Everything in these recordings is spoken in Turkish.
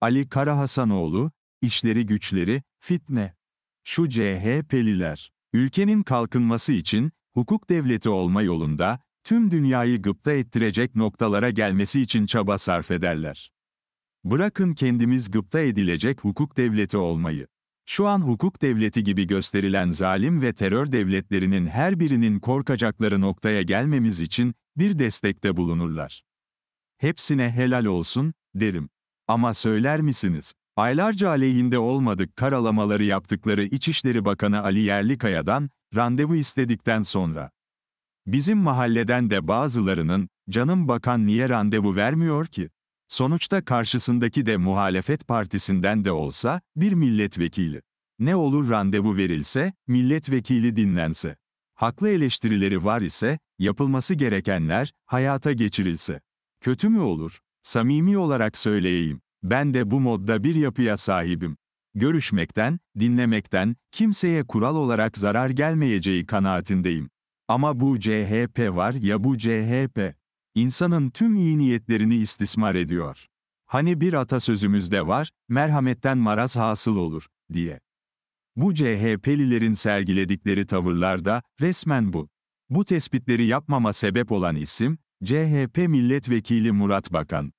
Ali Kara Hasanoğlu, işleri güçleri, fitne. Şu CHP'liler, ülkenin kalkınması için, hukuk devleti olma yolunda, tüm dünyayı gıpta ettirecek noktalara gelmesi için çaba sarf ederler. Bırakın kendimiz gıpta edilecek hukuk devleti olmayı. Şu an hukuk devleti gibi gösterilen zalim ve terör devletlerinin her birinin korkacakları noktaya gelmemiz için bir destekte bulunurlar. Hepsine helal olsun, derim. Ama söyler misiniz, aylarca aleyhinde olmadık karalamaları yaptıkları İçişleri Bakanı Ali Yerlikaya'dan randevu istedikten sonra, bizim mahalleden de bazılarının, canım bakan niye randevu vermiyor ki? Sonuçta karşısındaki de muhalefet partisinden de olsa, bir milletvekili. Ne olur randevu verilse, milletvekili dinlense. Haklı eleştirileri var ise, yapılması gerekenler, hayata geçirilse. Kötü mü olur? Samimi olarak söyleyeyim. Ben de bu modda bir yapıya sahibim. Görüşmekten, dinlemekten, kimseye kural olarak zarar gelmeyeceği kanaatindeyim. Ama bu CHP var ya bu CHP. İnsanın tüm iyi niyetlerini istismar ediyor. Hani bir atasözümüzde var, merhametten maraz hasıl olur, diye. Bu CHP'lilerin sergiledikleri tavırlarda resmen bu. Bu tespitleri yapmama sebep olan isim, CHP Milletvekili Murat Bakan.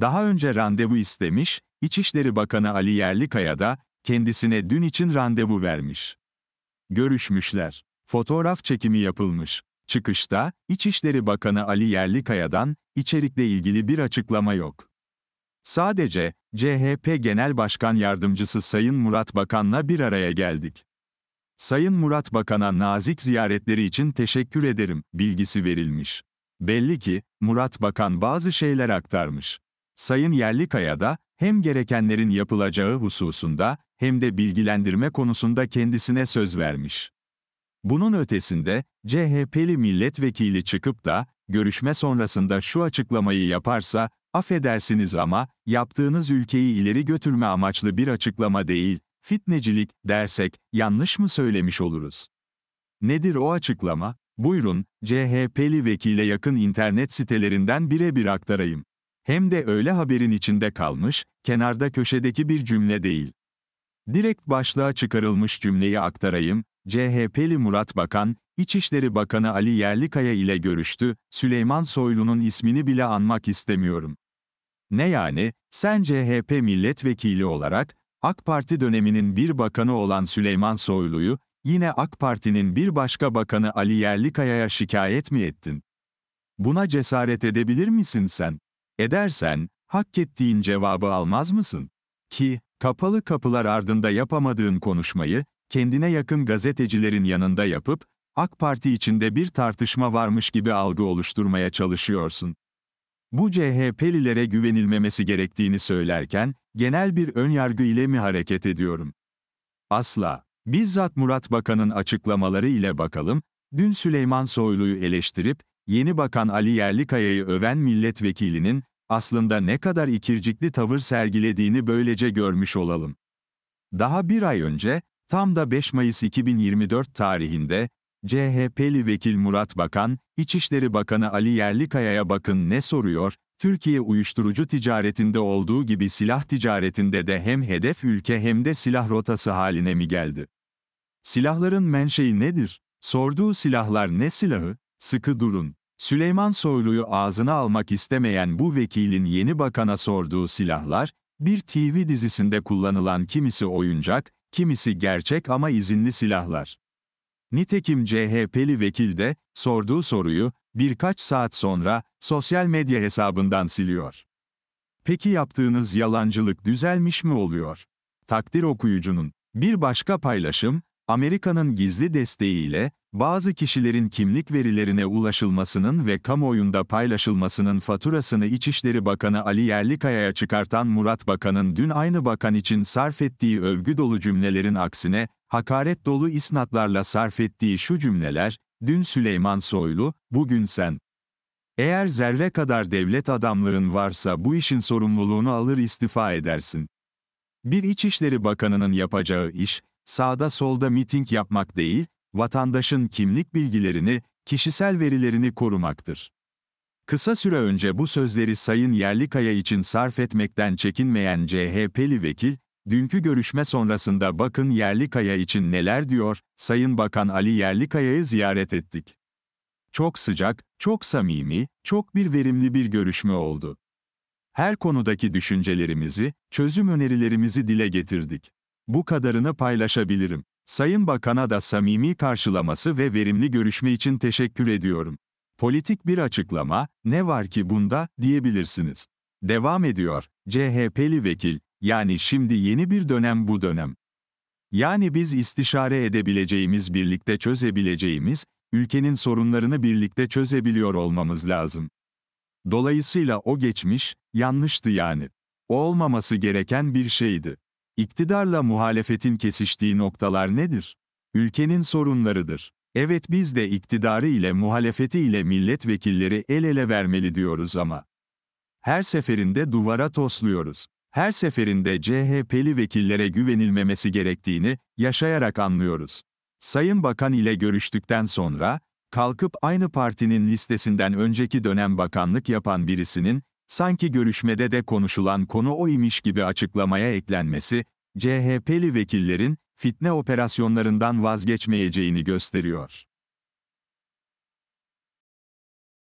Daha önce randevu istemiş, İçişleri Bakanı Ali Yerlikaya da kendisine dün için randevu vermiş. Görüşmüşler. Fotoğraf çekimi yapılmış. Çıkışta, İçişleri Bakanı Ali Yerlikaya'dan içerikle ilgili bir açıklama yok. Sadece, CHP Genel Başkan Yardımcısı Sayın Murat Bakan'la bir araya geldik. Sayın Murat Bakan'a nazik ziyaretleri için teşekkür ederim, bilgisi verilmiş. Belli ki, Murat Bakan bazı şeyler aktarmış. Sayın Yerlikaya da hem gerekenlerin yapılacağı hususunda hem de bilgilendirme konusunda kendisine söz vermiş. Bunun ötesinde CHP'li milletvekili çıkıp da görüşme sonrasında şu açıklamayı yaparsa affedersiniz ama yaptığınız ülkeyi ileri götürme amaçlı bir açıklama değil, fitnecilik dersek yanlış mı söylemiş oluruz? Nedir o açıklama? Buyurun, CHP'li vekile yakın internet sitelerinden birebir aktarayım. Hem de öyle haberin içinde kalmış, kenarda köşedeki bir cümle değil. Direkt başlığa çıkarılmış cümleyi aktarayım, CHP'li Murat Bakan, İçişleri Bakanı Ali Yerlikaya ile görüştü, Süleyman Soylu'nun ismini bile anmak istemiyorum. Ne yani, sen CHP milletvekili olarak, AK Parti döneminin bir bakanı olan Süleyman Soylu'yu, yine AK Parti'nin bir başka bakanı Ali Yerlikaya'ya şikayet mi ettin? Buna cesaret edebilir misin sen? edersen, hak ettiğin cevabı almaz mısın? Ki, kapalı kapılar ardında yapamadığın konuşmayı, kendine yakın gazetecilerin yanında yapıp, AK Parti içinde bir tartışma varmış gibi algı oluşturmaya çalışıyorsun. Bu CHP'lilere güvenilmemesi gerektiğini söylerken, genel bir önyargı ile mi hareket ediyorum? Asla. Bizzat Murat Bakan'ın açıklamaları ile bakalım, dün Süleyman Soylu'yu eleştirip, yeni bakan Ali Yerlikaya'yı öven milletvekilinin, aslında ne kadar ikircikli tavır sergilediğini böylece görmüş olalım. Daha bir ay önce, tam da 5 Mayıs 2024 tarihinde, CHP'li vekil Murat Bakan, İçişleri Bakanı Ali Yerlikaya'ya bakın ne soruyor, Türkiye uyuşturucu ticaretinde olduğu gibi silah ticaretinde de hem hedef ülke hem de silah rotası haline mi geldi? Silahların menşei nedir? Sorduğu silahlar ne silahı? Sıkı durun. Süleyman Soylu'yu ağzına almak istemeyen bu vekilin yeni bakana sorduğu silahlar, bir TV dizisinde kullanılan kimisi oyuncak, kimisi gerçek ama izinli silahlar. Nitekim CHP'li vekil de, sorduğu soruyu, birkaç saat sonra, sosyal medya hesabından siliyor. Peki yaptığınız yalancılık düzelmiş mi oluyor? Takdir okuyucunun. Bir başka paylaşım, Amerika'nın gizli desteğiyle, bazı kişilerin kimlik verilerine ulaşılmasının ve kamuoyunda paylaşılmasının faturasını İçişleri Bakanı Ali Yerlikaya'ya çıkartan Murat Bakan'ın dün aynı bakan için sarf ettiği övgü dolu cümlelerin aksine, hakaret dolu isnatlarla sarf ettiği şu cümleler, dün Süleyman Soylu, bugün sen. Eğer zerre kadar devlet adamlığın varsa bu işin sorumluluğunu alır istifa edersin. Bir İçişleri Bakanı'nın yapacağı iş, sağda solda miting yapmak değil, vatandaşın kimlik bilgilerini, kişisel verilerini korumaktır. Kısa süre önce bu sözleri Sayın Yerlikaya için sarf etmekten çekinmeyen CHP'li vekil, dünkü görüşme sonrasında bakın Yerlikaya için neler diyor, Sayın Bakan Ali Yerlikaya'yı ziyaret ettik. Çok sıcak, çok samimi, çok bir verimli bir görüşme oldu. Her konudaki düşüncelerimizi, çözüm önerilerimizi dile getirdik. Bu kadarını paylaşabilirim. Sayın Bakan'a da samimi karşılaması ve verimli görüşme için teşekkür ediyorum. Politik bir açıklama, ne var ki bunda, diyebilirsiniz. Devam ediyor, CHP'li vekil, yani şimdi yeni bir dönem bu dönem. Yani biz istişare edebileceğimiz, birlikte çözebileceğimiz, ülkenin sorunlarını birlikte çözebiliyor olmamız lazım. Dolayısıyla o geçmiş, yanlıştı yani. O olmaması gereken bir şeydi. İktidarla muhalefetin kesiştiği noktalar nedir? Ülkenin sorunlarıdır. Evet biz de iktidarı ile muhalefeti ile milletvekilleri el ele vermeli diyoruz ama. Her seferinde duvara tosluyoruz. Her seferinde CHP'li vekillere güvenilmemesi gerektiğini yaşayarak anlıyoruz. Sayın Bakan ile görüştükten sonra, kalkıp aynı partinin listesinden önceki dönem bakanlık yapan birisinin, Sanki görüşmede de konuşulan konu o imiş gibi açıklamaya eklenmesi, CHP'li vekillerin fitne operasyonlarından vazgeçmeyeceğini gösteriyor.